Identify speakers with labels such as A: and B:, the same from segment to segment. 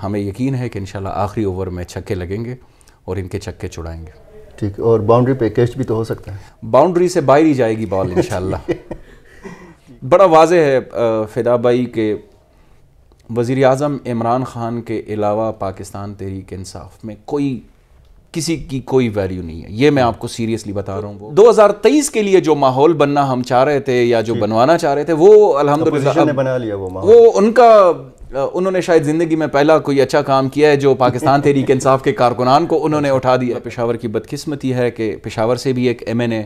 A: हमें यकीन है कि इन आखिरी ओवर में छक्के लगेंगे और इनके छक्के छुड़ाएंगे
B: ठीक और बाउंड्री पे कैच भी तो हो सकता है बाउंड्री से बाहर ही जाएगी बॉल इन
A: बड़ा वाज है फिदा भाई के वज़ी अजम इमरान ख़ान के अलावा पाकिस्तान तहरीक इंसाफ में कोई किसी की कोई वैल्यू नहीं है ये मैं आपको सीरियसली बता रहा हूँ तेईस के लिए जो माहौल बनना हम चाह रहे थे या जो बनवाना चाह रहे थे वो ने बना लिया वो माहौल वो उनका उन्होंने शायद ज़िंदगी में पहला कोई अच्छा काम किया है जो पाकिस्तान तहरीक इंसाफ के कारकुनान को उन्होंने उठा दिया पेशावर की बदकिस्मती है कि पेशावर से भी एक एम एन ए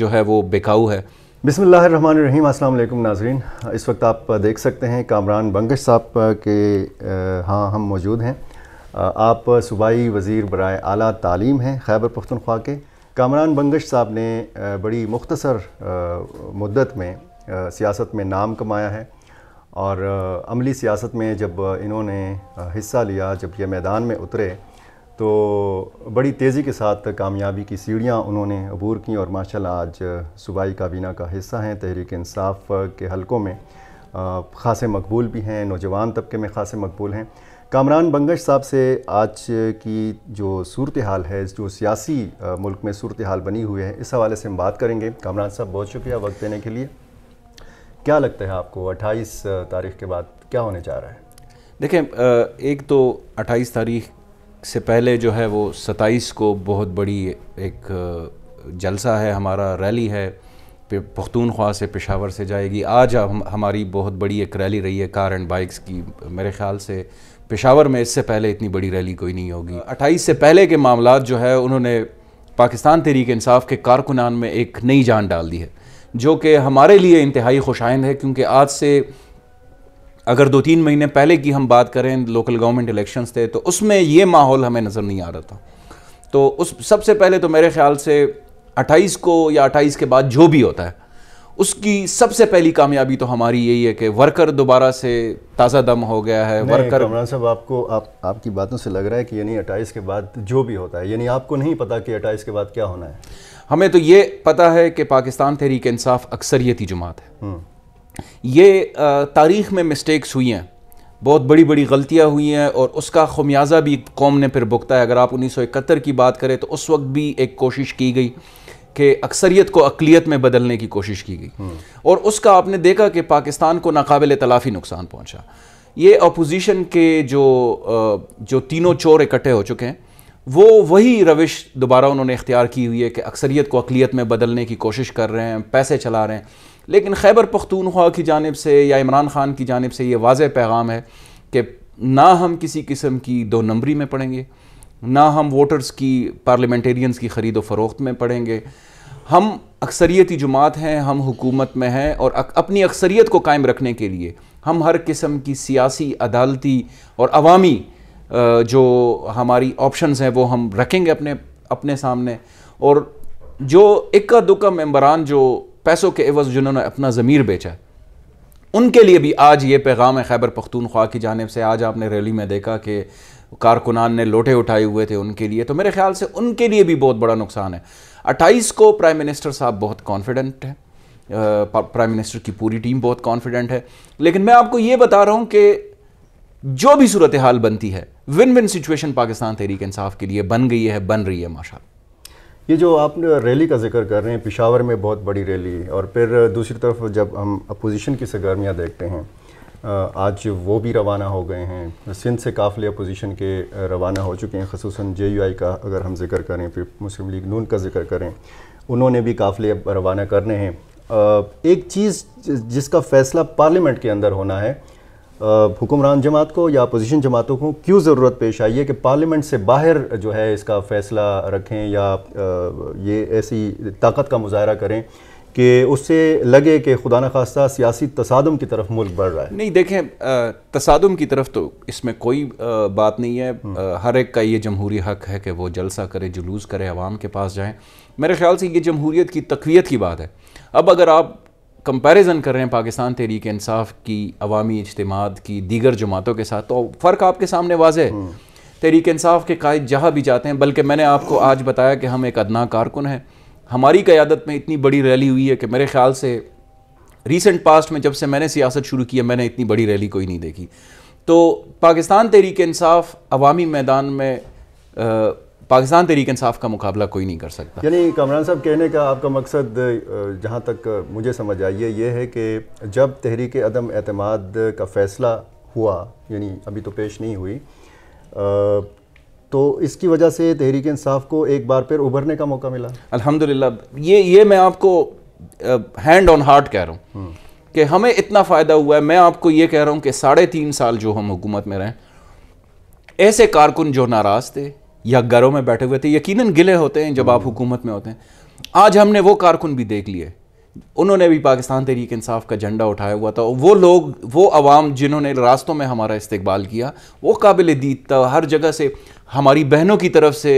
A: जो है वो बेकाऊ है
B: बिसमीम अल्लाम नाजरीन इस वक्त आप देख सकते हैं कामरान बंगश साहब के हाँ हम मौजूद हैं आप सूबाई वज़ी बर अली तालीम हैं खैबर पख्तनख्वा के कामरान बंगश साहब ने बड़ी मुख्तसर मुद्दत में सियासत में नाम कमाया है और अमली सियासत में जब इन्होंने हिस्सा लिया जब ये मैदान में उतरे तो बड़ी तेज़ी के साथ कामयाबी की सीढ़ियाँ उन्होंने अबूर की और माशाल्लाह आज सूबाई काबीना का हिस्सा हैं तहरीक इंसाफ के हलकों में ख़ास मकबूल भी हैं नौजवान तबके में खास मकबूल हैं कामरान बंगश साहब से आज की जो सूरत हाल है जो सियासी मुल्क में सूरत हाल बनी हुई है इस हवाले से हम बात करेंगे कामरान साहब बहुत शुक्रिया वक्त देने के लिए क्या लगता है आपको 28 तारीख के बाद क्या होने जा रहा है
A: देखें एक तो 28 तारीख से पहले जो है वो 27 को बहुत बड़ी एक जलसा है हमारा रैली है पख्तूनख्वा से पेशावर से जाएगी आज हम हमारी बहुत बड़ी एक रैली रही है कार एंड बाइक्स की मेरे ख्याल से पेशावर में इससे पहले इतनी बड़ी रैली कोई नहीं होगी 28 से पहले के मामला जो है उन्होंने पाकिस्तान तहरीक इंसाफ के कारकुनान में एक नई जान डाल दी है जो कि हमारे लिए इंतहाई खुशाइंद है क्योंकि आज से अगर दो तीन महीने पहले की हम बात करें लोकल गवर्नमेंट इलेक्शंस थे तो उसमें ये माहौल हमें नज़र नहीं आ रहा था तो उस सबसे पहले तो मेरे ख्याल से 28 को या 28 के बाद जो भी होता है उसकी सबसे पहली कामयाबी तो हमारी यही है कि वर्कर दोबारा से ताज़ा दम हो गया है वर्कर कमरान
B: साहब आपको आप आपकी बातों से लग रहा है कि यानी अट्ठाईस के बाद जो भी होता है यानी आपको नहीं पता कि अट्ठाईस के बाद क्या होना है
A: हमें तो ये पता है कि पाकिस्तान तहरीक इंसाफ अक्सरियती जमात है
B: हम्म।
A: ये तारीख में मिस्टेक्स हुई हैं बहुत बड़ी बड़ी गलतियां हुई हैं और उसका खमियाजा भी कौम ने फिर भुगता है अगर आप इकहत्तर की बात करें तो उस वक्त भी एक कोशिश की गई कि अक्सरियत को अकलीत में बदलने की कोशिश की गई हम्म। और उसका आपने देखा कि पाकिस्तान को नाकबिल तलाफ़ी नुकसान पहुँचा ये अपोजिशन के जो जो तीनों चोर इकट्ठे हो चुके हैं वो वही रविश दोबारा उन्होंने इख्तियार की हुई है कि अक्सरियत को अकलीत में बदलने की कोशिश कर रहे हैं पैसे चला रहे हैं लेकिन खैबर पख्तूनख्वा की जानब से या इमरान ख़ान की जानब से ये वाज पैगाम है कि ना हम किसी किस्म की दो नंबरी में पढ़ेंगे ना हम वोटर्स की पार्लियामेंटेरियंस की खरीदो फ़रोख्त में पढ़ेंगे हम अक्सरियती जुमात हैं हम हुकूमत में हैं और अपनी अक्सरियत को कायम रखने के लिए हम हर किस्म की सियासी अदालती और अवामी जो हमारी ऑप्शंस हैं वो हम रखेंगे अपने अपने सामने और जो इक्का दुक्का मेम्बरान जो पैसों के एवज जिन्होंने अपना ज़मीर बेचा है उनके लिए भी आज ये पैगाम है खैबर पख्तूनख्वा की जानब से आज आपने रैली में देखा कि कारकुनान ने लोटे उठाए हुए थे उनके लिए तो मेरे ख्याल से उनके लिए भी बहुत बड़ा नुकसान है अट्ठाईस को प्राइम मिनिस्टर साहब बहुत कॉन्फिडेंट हैं प्राइम मिनिस्टर की पूरी टीम बहुत कॉन्फिडेंट है लेकिन मैं आपको ये बता रहा हूँ कि जो भी सूरत हाल बनती है win win situation Pakistan Tehreek Insaf के लिए बन गई है बन रही है माशा
B: ये जो आप रैली का जिक्र कर रहे हैं पिशावर में बहुत बड़ी रैली और फिर दूसरी तरफ जब हम अपोजिशन की सरगर्मियाँ देखते हैं आज वो भी रवाना हो गए हैं सिंध से काफ़िले अपोजिशन के रवाना हो चुके हैं खसूस जे यू आई का अगर हम जिक्र करें फिर मुस्लिम लीग नून का जिक्र करें उन्होंने भी काफ़िले रवाना करने हैं एक चीज़ जिसका फ़ैसला पार्लियामेंट के अंदर होना है हुक्मरान जमात को या अपोजिशन जमातों को क्यों ज़रूरत पेश आई है कि पार्लियामेंट से बाहर जो है इसका फ़ैसला रखें या ये ऐसी ताकत का मुजाहरा करें कि उससे लगे कि खुदा न खास्ता सियासी तसादम की तरफ मुल्क बढ़ रहा है
A: नहीं देखें तसादम की तरफ तो इसमें कोई बात नहीं है हम्म। हर एक का ये जमहूरी हक है कि वो जलसा करे जुलूस करे आवाम के पास जाएँ मेरे ख्याल से ये जमहूरीत की तकवीत की बात है अब अगर आप कंपैरिजन कर रहे हैं पाकिस्तान तहरीक इंसाफ की अवामी इजतमाद की दीगर जमातों के साथ तो फ़र्क आपके सामने वाज है हम्म। तहरीक इंसाफ के कायद जहाँ भी जाते हैं बल्कि मैंने आपको आज बताया कि हम एक अदना कारकुन हैं हमारी क़्यादत में इतनी बड़ी रैली हुई है कि मेरे ख्याल से रिसेंट पास्ट में जब से मैंने सियासत शुरू की है मैंने इतनी बड़ी रैली कोई नहीं देखी तो पाकिस्तान तहरीक इंसाफ अवामी मैदान में आ, पाकिस्तान तहरीक इंसाफ का मुकाबला कोई नहीं कर सकता यानी
B: कामरान साहब कहने का आपका मकसद जहाँ तक मुझे समझ आई है ये है कि जब तहरीक अदम अतमाद का फैसला हुआ यानी अभी तो पेश नहीं हुई तो इसकी वजह से तहरीक इंसाफ को एक बार फिर उभरने का मौका मिला
A: अलहमदिल्ला ये ये मैं आपको हैंड ऑन हार्ट कह रहा हूँ हम्म। कि हमें इतना फ़ायदा हुआ है मैं आपको ये कह रहा हूँ कि साढ़े तीन साल जो हम हुकूमत में रहें ऐसे कारकुन जो नाराज़ थे या घरों में बैठे हुए थे यकीनन गिले होते हैं जब आप हम्म। हुकूमत में होते हैं आज हमने वो कारकुन भी देख लिए उन्होंने भी पाकिस्तान तहरीक इंसाफ का झंडा उठाया हुआ था वो लोग वो आवाम जिन्होंने रास्तों में हमारा इस्तेबाल किया वो काबिल दीद था हर जगह से हमारी बहनों की तरफ से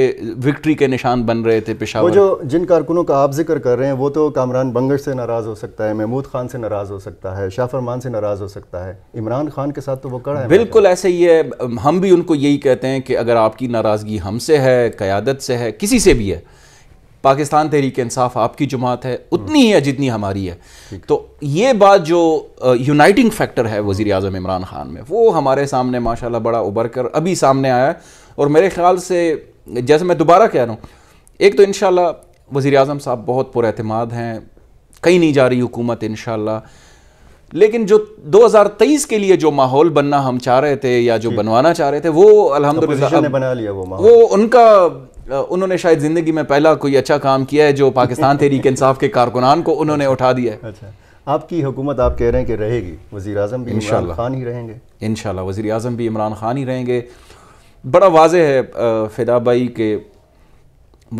A: विक्ट्री के निशान बन रहे थे पेशावर वो जो
B: जिन कारकुनों का आप जिक्र कर रहे हैं वो तो कामरान बंगश से नाराज़ हो सकता है महमूद खान से नाराज़ हो सकता है शाह फरमान से नाराज़ हो सकता है इमरान खान के साथ तो वो कड़ा है
A: बिल्कुल मतलब। ऐसे ही है हम भी उनको यही कहते हैं कि अगर आपकी नाराज़गी हमसे है क़्यादत से है किसी से भी है पाकिस्तान तहरीक इंसाफ आपकी जमात है हम्म। उतनी ही है जितनी हमारी है तो ये बात जो यूनाइटिंग फैक्टर है वज़ी अजम इमरान ख़ान में वो हमारे सामने माशा बड़ा उबर कर अभी सामने आया और मेरे ख्याल से जैसे मैं दोबारा कह रहा हूँ एक तो इन वज़ी अजम साहब बहुत पुरमाद हैं कहीं नहीं जा रही हुकूमत इन लेकिन जो 2023 के लिए जो माहौल बनना हम चाह रहे थे या जो बनवाना चाह रहे थे वो ने बना लिया वो माहौल वो उनका उन्होंने शायद ज़िंदगी में पहला कोई अच्छा काम किया है जो पाकिस्तान तहरीक इंसाफ के कारकुनान को उन्होंने उठा दिया है अच्छा
B: आपकी हुकूमत आप कह रहे हैं कि रहेगी वज़ी अजम भी इमरान खान ही रहेंगे
A: इन वज़ी अजम भी इमरान
B: खान ही रहेंगे
A: बड़ा वाज है फिदा भाई के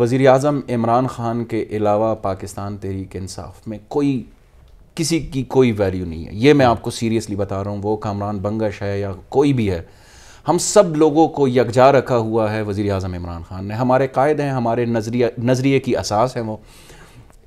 A: वज़ी अजम इमरान खान के अलावा पाकिस्तान तहरीक इंसाफ में कोई किसी की कोई वैल्यू नहीं है ये मैं आपको सीरियसली बता रहा हूँ वो कामरान बंगश है या कोई भी है हम सब लोगों को यकजा रखा हुआ है वज़ी अजम इमरान ख़ान ने हमारे कायद हैं हमारे नजरिया नज़रिए की असास हैं वो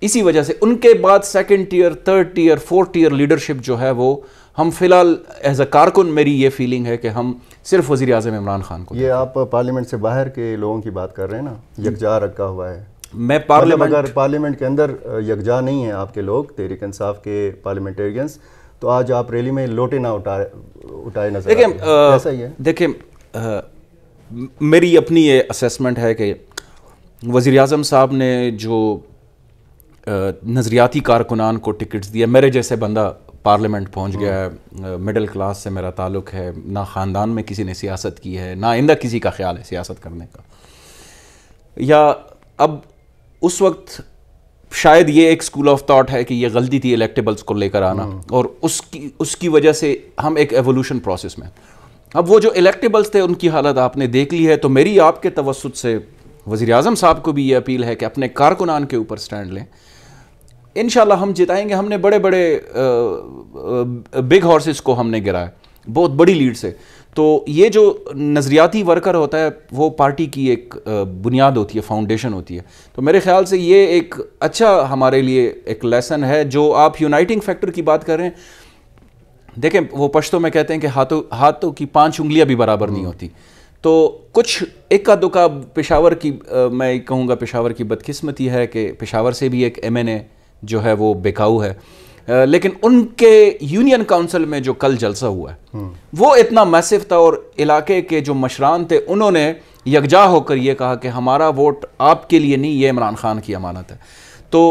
A: इसी वजह से उनके बाद second tier third tier fourth tier leadership जो है वो हम फिलहाल एज अ कारकुन मेरी ये फीलिंग है कि हम सिर्फ वजी अजम इमरान खान
B: को ये आप पार्लियामेंट से बाहर के लोगों की बात कर रहे हैं ना यकजा रखा हुआ है मैं पार्लियामेंट मतलब अगर पार्लियामेंट के अंदर यकजा नहीं है आपके लोग तहरीक इंसाफ के पार्लियामेंटेरियंस तो आज आप रैली में लोटे ना उठाए उठाए नजर देखिए ऐसा ही है
A: देखिए मेरी अपनी ये असेसमेंट है कि वज़ी अजम साहब ने जो नज़रियाती कारकुनान को टिकट्स दिए मेरे जैसे बंदा पार्लियामेंट पहुंच गया है मिडिल हाँ। क्लास से मेरा ताल्लुक है ना ख़ानदान में किसी ने सियासत की है ना आइंदा किसी का ख्याल है सियासत करने का या अब उस वक्त शायद ये एक स्कूल ऑफ थॉट है कि ये गलती थी इलेक्टेबल्स को लेकर आना हाँ। और उसकी उसकी वजह से हम एक एवोल्यूशन प्रोसेस में अब वो जो इलेक्टेबल्स थे उनकी हालत आपने देख ली है तो मेरी आपके तवसत से वज़ी अजम साहब को भी ये अपील है कि अपने कारकुनान के ऊपर स्टैंड लें इन हम जिताएंगे हमने बड़े बड़े बिग हॉर्सेस को हमने गिराया बहुत बड़ी लीड से तो ये जो नज़रियाती वर्कर होता है वो पार्टी की एक बुनियाद होती है फाउंडेशन होती है तो मेरे ख्याल से ये एक अच्छा हमारे लिए एक लेसन है जो आप यूनाइटिंग फैक्टर की बात कर रहे हैं देखें वो पश्तों में कहते हैं कि हाथों हाथों की पांच उंगलियां भी बराबर नहीं हम्म। होती तो कुछ इक्का दुक्का पेशावर की आ, मैं कहूँगा पेशावर की बदकिस्मती है कि पेशावर से भी एक एम जो है वो बेकाऊ है लेकिन उनके यूनियन काउंसिल में जो कल जलसा हुआ है वो इतना मैसिव था और इलाके के जो मशरान थे उन्होंने यकजा होकर यह कहा कि हमारा वोट आपके लिए नहीं ये इमरान खान की अमानत है तो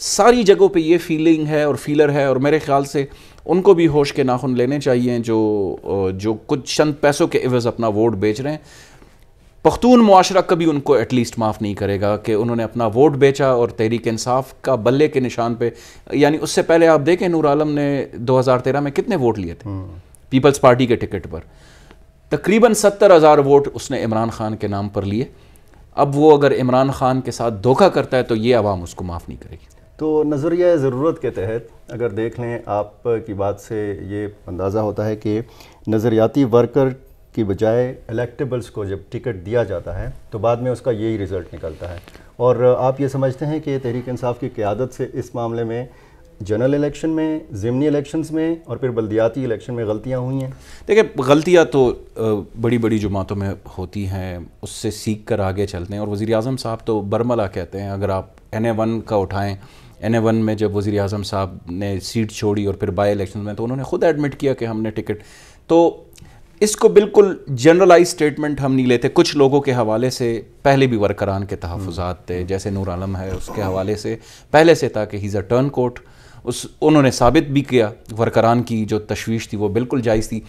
A: सारी जगहों पे ये फीलिंग है और फीलर है और मेरे ख्याल से उनको भी होश के नाखुन लेने चाहिए जो जो कुछ चंद पैसों के एवज अपना वोट बेच रहे हैं पख्तून माशरा कभी उनको एटलीस्ट माफ़ नहीं करेगा कि उन्होंने अपना वोट बेचा और तहरीक इंसाफ का बल्ले के निशान पर यानी उससे पहले आप देखें नूर आलम ने दो हज़ार तेरह में कितने वोट लिए थे पीपल्स हम्म। पार्टी के टिकट पर तकरीबन सत्तर हज़ार वोट उसने इमरान खान के नाम पर लिए अब वो अगर इमरान खान के साथ धोखा करता है
B: तो ये आवाम उसको माफ़ नहीं करेगी तो नज़रिया ज़रूरत के तहत अगर देख लें आप की बात से ये अंदाज़ा होता है कि नज़रियाती वर्कर की बजाय इलेक्टेबल्स को जब टिकट दिया जाता है तो बाद में उसका यही रिज़ल्ट निकलता है और आप ये समझते हैं कि तहरीक इंसाफ की क़्यादत से इस मामले में जनरल इलेक्शन में ज़मनी इलेक्शंस में और फिर बलदियाती इलेक्शन में गलतियाँ हुई हैं
A: देखिए गलतियाँ तो बड़ी बड़ी जमातों में होती हैं उससे सीख कर आगे चलते हैं और वज़ी अजम साहब तो बरमला कहते हैं अगर आप एन ए वन का उठाएँ एन ए वन में जब वज़ी अजम साहब ने सीट छोड़ी और फिर बाई इलेक्शन में तो उन्होंने खुद एडमिट किया कि हमने टिकट तो इसको बिल्कुल जनरलाइज स्टेटमेंट हम नहीं लेते कुछ लोगों के हवाले से पहले भी वर्करान के तहफात थे हम्म। जैसे नूर आलम है उसके हवाले से पहले से था कि हीज़ अ टर्न कोर्ट उस उन्होंने साबित भी किया वर्करान की जो तशवीश थी वो बिल्कुल जायज़ थी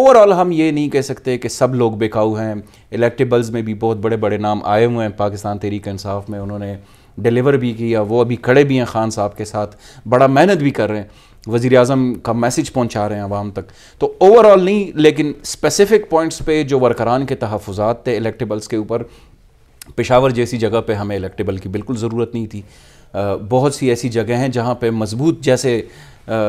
A: ओवरऑल हम ये नहीं कह सकते कि सब लोग बेकाऊ हैं इलेक्टेबल्स में भी बहुत बड़े बड़े नाम आए हुए हैं पाकिस्तान तहरीक इंसाफ में उन्होंने डिलीवर भी किया वो अभी खड़े भी हैं खान साहब के साथ बड़ा मेहनत भी कर रहे हैं वज़ी अजम का मैसेज पहुँचा रहे हैं आवाम तक तो ओवरऑल नहीं लेकिन स्पेसिफिक पॉइंट्स पे जो वर्करान के तहफात थे इलेक्टेबल्स के ऊपर पेशावर जैसी जगह पे हमें इलेक्टेबल की बिल्कुल ज़रूरत नहीं थी बहुत सी ऐसी जगह हैं जहाँ पे मजबूत जैसे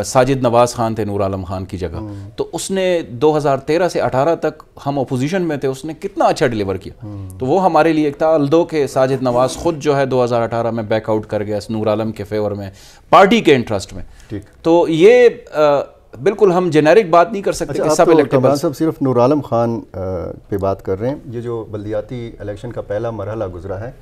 A: साजिद नवाज़ खान थे नूर आलम खान की जगह हम्म। तो उसने 2013 से 18 तक हम अपोजिशन में थे उसने कितना अच्छा डिलीवर किया हम्म। तो वो हमारे लिए एक था अलदो के साजिद नवाज़ खुद जो है 2018 में बैकआउट कर गया नूर आलम के फेवर में पार्टी के इंटरेस्ट में तो ये आ, बिल्कुल हम जेनेरिक बात नहीं कर सकते अच्छा, सब इलेक्टेबल सब
B: सिर्फ नूर आलम खान पे बात कर रहे हैं ये जो बल्दियाती इलेक्शन का पहला मरहला गुजरा है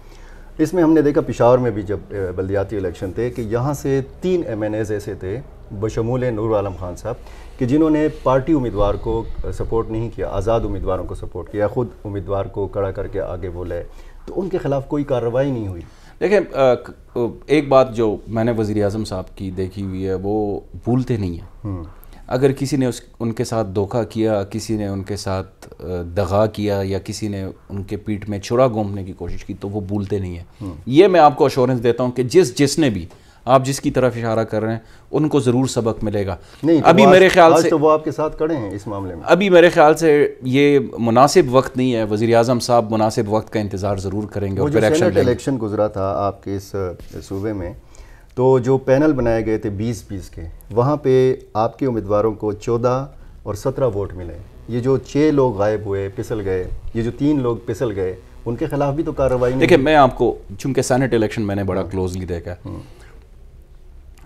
B: इसमें हमने देखा पिशावर में भी जब बलदियाती इलेक्शन थे कि यहाँ से तीन एम ऐसे थे बशमूल नूर आलम खान साहब कि जिन्होंने पार्टी उम्मीदवार को सपोर्ट नहीं किया आज़ाद उम्मीदवारों को सपोर्ट किया ख़ुद उम्मीदवार को कड़ा करके आगे बोले तो उनके ख़िलाफ़ कोई कार्रवाई नहीं हुई देखें
A: एक बात जो मैंने वज़ी अजम साहब की देखी हुई है वो भूलते नहीं हैं हम्म। अगर किसी ने उस उनके साथ धोखा किया किसी ने उनके साथ दगा किया या किसी ने उनके पीठ में छुरा घूमने की कोशिश की तो वो भूलते नहीं है हम्म। ये मैं आपको अश्योरेंस देता हूँ कि जिस जिसने भी आप जिसकी तरफ इशारा कर रहे हैं उनको ज़रूर सबक मिलेगा नहीं तो अभी मेरे ख्याल से तो
B: वो आपके साथ खड़े हैं इस मामले में
A: अभी मेरे ख्याल से ये मुनासिब वक्त नहीं है वज़ी अजम साहब मुनासिब वक्त का इंतज़ार ज़रूर करेंगे और फिर एक्शन
B: इलेक्शन गुजरा था आपके इस सूबे में तो जो पैनल बनाए गए थे 20 पीस के वहाँ पे आपके उम्मीदवारों को 14 और 17 वोट मिले ये जो छः लोग गायब हुए पिसल गए ये जो तीन लोग पिसल गए उनके खिलाफ भी तो कार्रवाई देखिए मैं
A: आपको चूंकि सैनेट इलेक्शन मैंने बड़ा क्लोजली हाँ। देखा हाँ।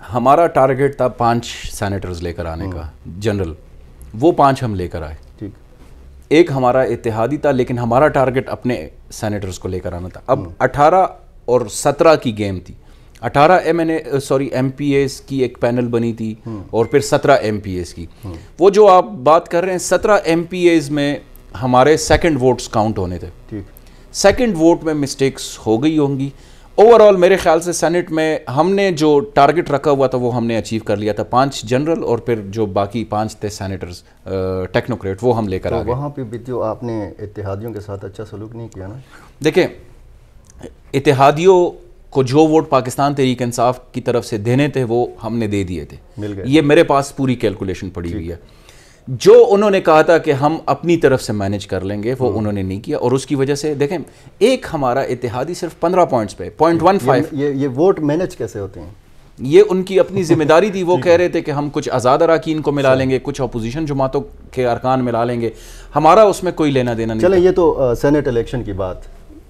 A: हमारा टारगेट था पांच सैनिटर्स लेकर आने का जनरल हाँ। वो पांच हम लेकर आए ठीक एक हमारा इतिहादी था लेकिन हमारा टारगेट अपने सैनिटर्स को लेकर आना था अब 18 और 17 की गेम थी 18 एम सॉरी एम की एक पैनल बनी थी हम्म। और फिर 17 एम की हम्म। वो जो आप बात कर रहे हैं 17 एम में हमारे सेकंड वोट्स काउंट होने थे सेकंड वोट में मिस्टेक्स हो गई होंगी ओवरऑल मेरे ख्याल से सेनेट में हमने जो टारगेट रखा हुआ था वो हमने अचीव कर लिया था पांच जनरल और फिर जो बाकी पांच थे सैनिटर्स टेक्नोक्रेट वो हम लेकर तो आ गए वहाँ
B: पे भी आपने इतिहादियों के साथ अच्छा सलूक नहीं किया ना
A: देखें इतिहादियों को जो वोट पाकिस्तान तहरीक इंसाफ की तरफ से देने थे वो हमने दे दिए थे मिल गए ये मेरे पास पूरी कैलकुलेशन पड़ी हुई है जो उन्होंने कहा था कि हम अपनी तरफ से मैनेज कर लेंगे वो हम्म। उन्होंने नहीं किया और उसकी वजह से देखें एक हमारा इतिहादी सिर्फ पंद्रह पॉइंट्स पे पॉइंट वन फाइव
B: ये ये वोट मैनेज कैसे होते हैं
A: ये उनकी अपनी जिम्मेदारी थी वो कह रहे थे कि हम कुछ आज़ाद अरकान को मिला लेंगे कुछ अपोजिशन जमातों के अरकान मिला लेंगे हमारा उसमें कोई लेना देना नहीं चले
B: ये तो सेनेट इलेक्शन की बात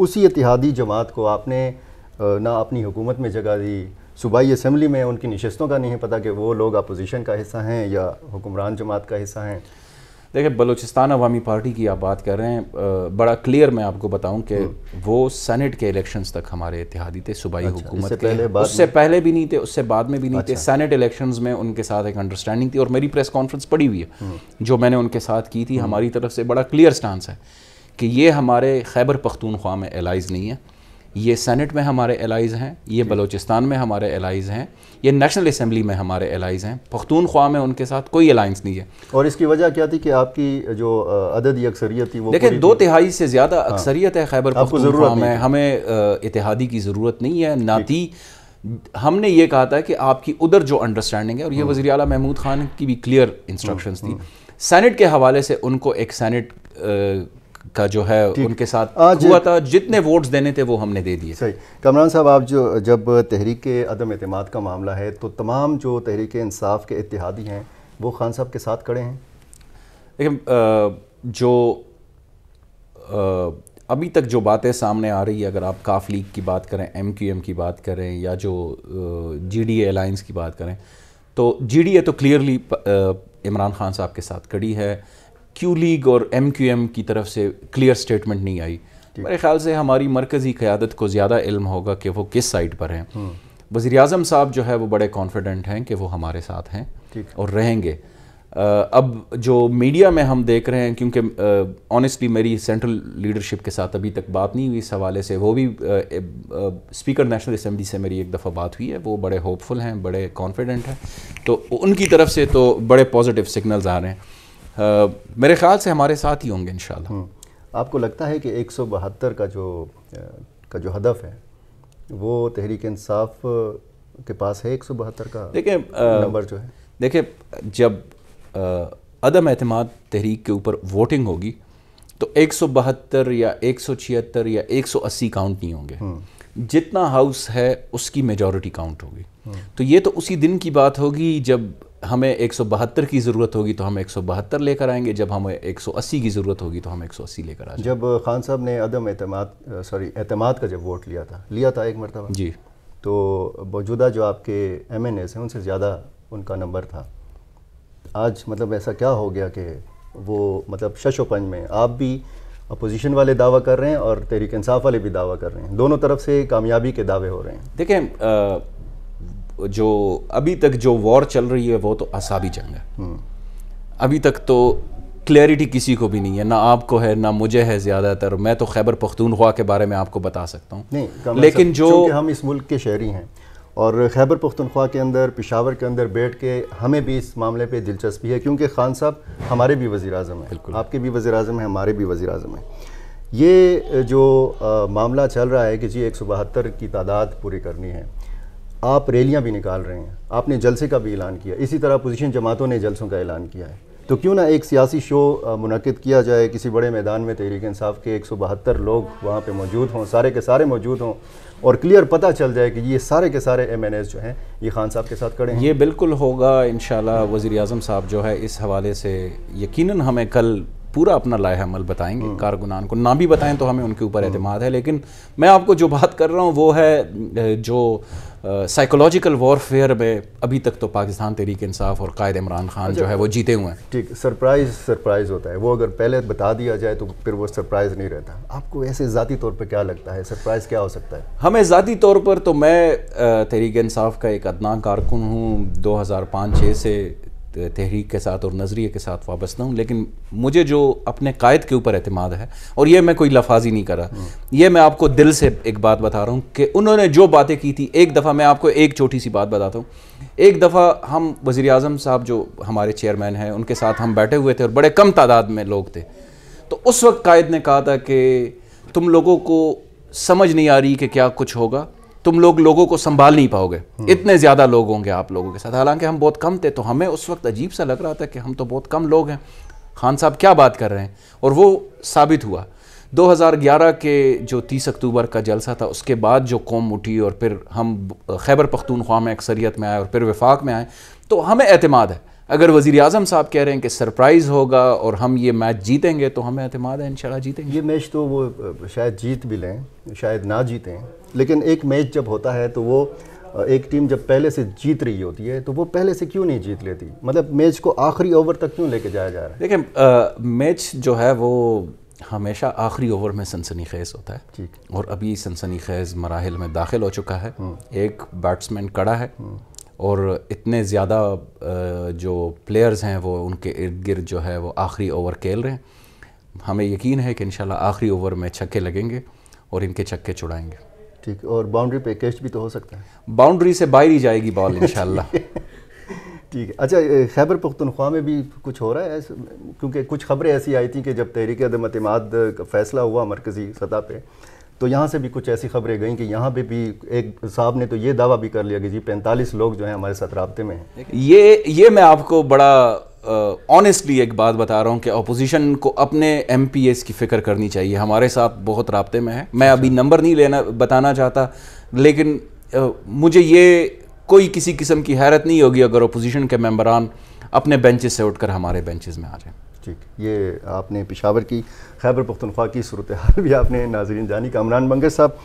B: उसी इतिहादी जमात को आपने ना अपनी हुकूमत में जगह दी सूबाई असम्बली में उनकी नशस्तों का नहीं पता कि वो लोग अपोजिशन का हिस्सा हैं या हुक्मरान जमात का हिस्सा हैं देखिए बलूचिस्तान अवामी पार्टी की आप बात कर रहे हैं
A: बड़ा क्लियर मैं आपको बताऊं कि हम्म। वो सेनेट के इलेक्शंस तक हमारे इतिहादी थे सूबाई अच्छा, हुकूमत के पहले उससे पहले भी नहीं थे उससे बाद में भी नहीं अच्छा, थे सेनेट इलेक्शंस में उनके साथ एक अंडरस्टैंडिंग थी और मेरी प्रेस कॉन्फ्रेंस पड़ी हुई है हम्म। जो मैंने उनके साथ की थी हम्म। हमारी तरफ से बड़ा क्लियर स्टांस है कि ये हमारे खैबर पख्तूनख्वा में एलाइज नहीं है ये सेनेट में हमारे एलाइज़ हैं ये बलोचिस्तान में हमारे एलाइज़ हैं ये नेशनल असम्बली में हमारे एलाइज़ हैं पख्तूनख्वा में उनके साथ कोई अलाइंस नहीं है
B: और इसकी वजह क्या थी कि आपकी जो या अक्सरियत थी वो देखिए दो तिहाई
A: से ज़्यादा हाँ। अक्सरियत है खैबर पख्तूनख्वा में हमें इतिहादी की ज़रूरत नहीं है नाती हमने ये कहा था कि आपकी उधर जो अंडरस्टैंडिंग है और ये हाँ। वजी अला महमूद खान की भी क्लियर इंस्ट्रक्शन हाँ। थी सैनट के हवाले से उनको एक सैनट का जो है
B: उनके साथ हुआ था जितने वोट्स देने थे वो हमने दे दिए सही कमरान साहब आप जो जब तहरीक अदम अतमाद का मामला है तो तमाम जो तहरीक इंसाफ के इतिहादी हैं वो खान साहब के साथ खड़े हैं
A: लेकिन जो अभी तक जो बातें सामने आ रही है अगर आप काफ लीग की बात करें एम क्यू एम की बात करें या जो जी डी अलाइंस की बात करें तो जी डी ए तो क्लियरली इमरान खान साहब के साथ खड़ी है क्यू लीग और एम क्यू एम की तरफ से क्लियर स्टेटमेंट नहीं आई मेरे ख्याल से हमारी मरकज़ी क़्यादत को ज़्यादा इल्म होगा कि वो किस साइड पर हैं हम्म। वज़ी अजम साहब जो है वो बड़े कॉन्फिडेंट हैं कि वो हमारे साथ हैं और रहेंगे अब जो मीडिया में हम देख रहे हैं क्योंकि ऑनेस्टली मेरी सेंट्रल लीडरशिप के साथ अभी तक बात नहीं हुई इस हवाले से वो भी स्पीकर नेशनल असम्बली से मेरी एक दफ़ा बात हुई है वो बड़े होपफुल हैं बड़े कॉन्फिडेंट हैं तो उनकी तरफ से तो बड़े पॉजिटिव सिग्नल्स आ रहे हैं मेरे ख्याल से हमारे साथ ही होंगे इन हम्म।
B: आपको लगता है कि एक का जो का जो हदफ है वो तहरीक इंसाफ के पास है एक का देखिए नंबर जो है
A: देखिए जब अदम अहतम तहरीक के ऊपर वोटिंग होगी तो एक सौ बहत्तर या एक सौ छिहत्तर या एक सौ अस्सी काउंट नहीं होंगे हम्म। जितना हाउस है उसकी मेजॉरिटी काउंट होगी हम्म। तो ये तो उसी दिन की बात होगी जब हमें एक की ज़रूरत होगी तो हम एक लेकर आएंगे जब हमें एक की ज़रूरत होगी तो हम एक लेकर आएंगे
B: जब खान साहब ने अदम अतमाद सॉरी अतमाद का जब वोट लिया था लिया था एक मरतबा जी तो मौजूदा जो आपके एम एन एस हैं उनसे ज़्यादा उनका नंबर था आज मतलब ऐसा क्या हो गया कि वो मतलब शशोपंज में आप भी अपोजिशन वाले दावा कर रहे हैं और तहरीक इंसाफ वाले भी दावा कर रहे हैं दोनों तरफ से कामयाबी के दावे हो रहे हैं देखें
A: जो अभी तक जो वॉर चल रही है वो तो असाबी जंग है हम्म। अभी तक तो क्लैरिटी किसी को भी नहीं है ना आपको है ना मुझे है ज़्यादातर मैं तो खैबर पख्तूनख्वा के बारे में आपको बता सकता हूँ लेकिन जो
B: हम इस मुल्क के शहरी हैं और खैबर पख्तनख्वा के अंदर पिशावर के अंदर बैठ के हमें भी इस मामले पे दिलचस्पी है क्योंकि खान साहब हमारे भी वज़ी अजम हैं आपके भी वज़ी अजम हैं हमारे भी वज़ी अजम हैं ये जो आ, मामला चल रहा है कि जी एक सौ बहत्तर की तादाद पूरी करनी है आप रैलियाँ भी निकाल रहे हैं आपने जलसे का भी ऐलान किया इसी तरह अपोजिशन जमातों ने जलसों का ऐलान किया है तो क्यों ना एक सियासी शो मुनद किया जाए किसी बड़े मैदान में तहरीक इंसाफ के एक सौ बहत्तर लोग वहाँ पर मौजूद हों सारे के सारे मौजूद हों और क्लियर पता चल जाए कि ये सारे के सारे एम एन एस जो हैं ये खान साहब के साथ खड़े हैं ये
A: बिल्कुल होगा इन वज़ी अजम साहब जो है इस हवाले से यकीन हमें कल पूरा अपना लाया अमल बताएंगे हम्म। कारगुनान को ना भी बताएं तो हमें उनके ऊपर अहतमाद हम्म। है लेकिन मैं आपको जो बात कर रहा हूँ वो है जो साइकोलॉजिकल uh, वॉरफेयर में अभी तक तो पाकिस्तान तहरीक इंसाफ और कायद इमरान खान अच्छा। जो है वो जीते हुए हैं
B: ठीक सरप्राइज सरप्राइज होता है वो अगर पहले बता दिया जाए तो फिर वो सरप्राइज नहीं रहता आपको ऐसे ज़ाती तौर पर क्या लगता है सरप्राइज क्या हो सकता है
A: हमें ज़ाती तौर पर तो मैं तहरीक इंसाफ का एक अदना कारकुन हूँ दो हज़ार पाँच छः से तहरीक के साथ और नज़रिए के साथ वाबस्ता हूँ लेकिन मुझे जो अपने कायद के ऊपर अतमाद है और ये मैं कोई लफाजी नहीं करा यह हम्म। ये मैं आपको दिल से एक बात बता रहा हूँ कि उन्होंने जो बातें की थी एक दफ़ा मैं आपको एक छोटी सी बात बताता हूँ एक दफ़ा हम वज़ी अजम साहब जो हमारे चेयरमैन हैं उनके साथ हम बैठे हुए थे और बड़े कम तादाद में लोग थे तो उस वक्त कायद ने कहा था कि तुम लोगों को समझ नहीं आ रही कि क्या कुछ होगा तुम लोग लोगों को संभाल नहीं पाओगे इतने ज़्यादा लोग होंगे आप लोगों के साथ हालांकि हम बहुत कम थे तो हमें उस वक्त अजीब सा लग रहा था कि हम तो बहुत कम लोग हैं खान साहब क्या बात कर रहे हैं और वो साबित हुआ 2011 के जो 30 अक्टूबर का जलसा था उसके बाद जो कौम उठी और फिर हम खैबर पख्तूनख्वा में अक्सरियत में आए और फिर वफाक में आए तो हमें अतमाद है अगर वज़ी अजम साहब कह रहे हैं कि सरप्राइज़ होगा और हम ये मैच जीतेंगे तो हमें अतमाद है इन जीतेंगे ये मैच
B: तो वो शायद जीत भी लें शायद ना जीतें लेकिन एक मैच जब होता है तो वो एक टीम जब पहले से जीत रही होती है तो वो पहले से क्यों नहीं जीत लेती मतलब मैच को आखिरी ओवर तक क्यों लेके जाया जा रहा है
A: देखिए मैच जो है वो हमेशा आखिरी ओवर में सनसनी खेज होता है ठीक और अभी सनसनी खेज मराहल में दाखिल हो चुका है हम्म। एक बैट्समैन कड़ा है हम्म। और इतने ज़्यादा जो प्लेयर्स हैं वो उनके इर्द गिर्द जो है वो आखिरी ओवर खेल रहे हैं हमें यकीन है कि इन आखिरी ओवर में छक्के लगेंगे और इनके छक्के छुड़ाएंगे
B: ठीक और बाउंड्री पे कैच भी तो हो सकता है बाउंड्री से बाहर ही जाएगी बॉल इंशाल्लाह ठीक है अच्छा खैबर पुख्तनख्वा में भी कुछ हो रहा है क्योंकि कुछ खबरें ऐसी आई थी कि जब तहरीक अदम अतमाद का फैसला हुआ मरकज़ी सतह पर तो यहाँ से भी कुछ ऐसी खबरें गई कि यहाँ पे भी एक साहब ने तो ये दावा भी कर लिया कि जी पैंतालीस लोग जो हैं हमारे साथ रबते में हैं
A: ये ये मैं आपको बड़ा ऑनेस्टली uh, एक बात बता रहा हूँ कि अपोजिशन को अपने एम की फ़िक्र करनी चाहिए हमारे साथ बहुत रबते में है मैं अभी नंबर अच्छा। नहीं लेना बताना चाहता लेकिन uh, मुझे ये कोई किसी किस्म की हैरत नहीं होगी अगर अपोजिशन के मेम्बरान अपने बेंचेस
B: से उठकर हमारे बेंचेस में आ जाएँ ठीक ये आपने पिशावर की खैबर पख्तनख्वा की सूरत हाल भी आपने नाजरीन जानी कामरान बंगे साहब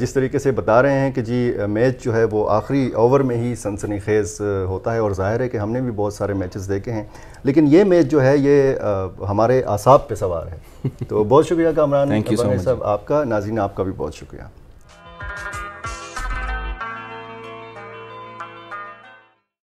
B: जिस तरीके से बता रहे हैं कि जी मैच जो है वो आखिरी ओवर में ही सनसनी खेज़ होता है और ज़ाहिर है कि हमने भी बहुत सारे मैचेस देखे हैं लेकिन ये मैच जो है ये हमारे आसाब पे सवार है तो बहुत शुक्रिया कामरान बंगर साहब आपका नाजीन आपका भी बहुत शुक्रिया